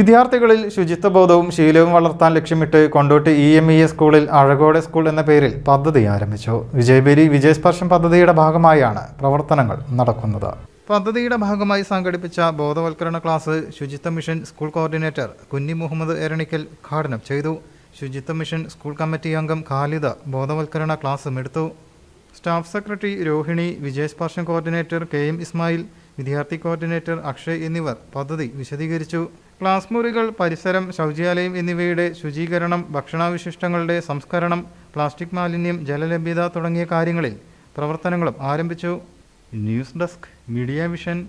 വിദ്യാർത്ഥികളിൽ ശുചിത്വബോധവും ശീലവും വളർത്താൻ ലക്ഷ്യമിട്ട് Kondotty E M E A സ്കൂളിൽ അഴകോട് സ്കൂൾ എന്ന പേരിൽ പദ്ധതി ആരംഭിച്ചു വിജയബേരി വിജയസ്പർശം പദ്ധതിയുടെ ഭാഗമായാണ് പ്രവർത്തനങ്ങൾ നടക്കുന്നത് പദ്ധതിയുടെ ഭാഗമായി സംഘടിപ്പിച്ച ബോധവൽക്കരണ ക്ലാസ് ശുചിത്വ മിഷൻ സ്കൂൾ കോർഡിനേറ്റർ കുഞ്ഞി മുഹമ്മദ് എരണിക്കൽ ഉദ്ഘാടനം ചെയ്തു ശുചിത്വ മിഷൻ സ്കൂൾ കമ്മിറ്റി അംഗം ഖാലിദ ബോധവൽക്കരണ ക്ലാസ്സും എടുത്തു staff secretary Rohini Vijayasparsham coordinator K M Ismail വിദ്യാർത്ഥി കോർഡിനേറ്റർ അക്ഷയ് എന്നിവർ പദ്ധതി വിശദീകരിച്ചു ക്ലാസ് മുറികൾ പരിസരം ശൗചാലയം എന്നിവയുടെ ശുചീകരണം ഭക്ഷണാവശിഷ്ടങ്ങളുടെ സംസ്കരണം പ്ലാസ്റ്റിക് മാലിന്യം ജലലഭ്യത തുടങ്ങിയ കാര്യങ്ങളിൽ പ്രവർത്തനങ്ങളും ആരംഭിച്ചു ന്യൂസ് ഡെസ്ക് മീഡിയ വിഷൻ